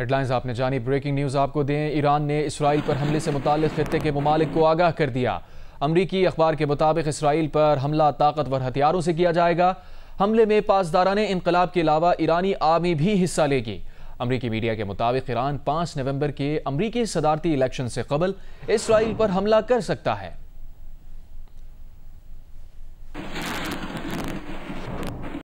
headlines आपने जानी breaking news आपको दें ईरान ने इसराइल पर हमले से मुतल खत्े के ममालिक को आगाह कर दिया अमरीकी अखबार के मुताबिक इसराइल पर हमला ताकतवर हथियारों से किया जाएगा हमले में पासदारा ने इनकलाब के अलावा ईरानी आर्मी भी हिस्सा लेगी अमरीकी मीडिया के मुताबिक ईरान पाँच नवंबर के अमरीकी सदारती इलेक्शन से कबल इसराइल पर हमला कर सकता है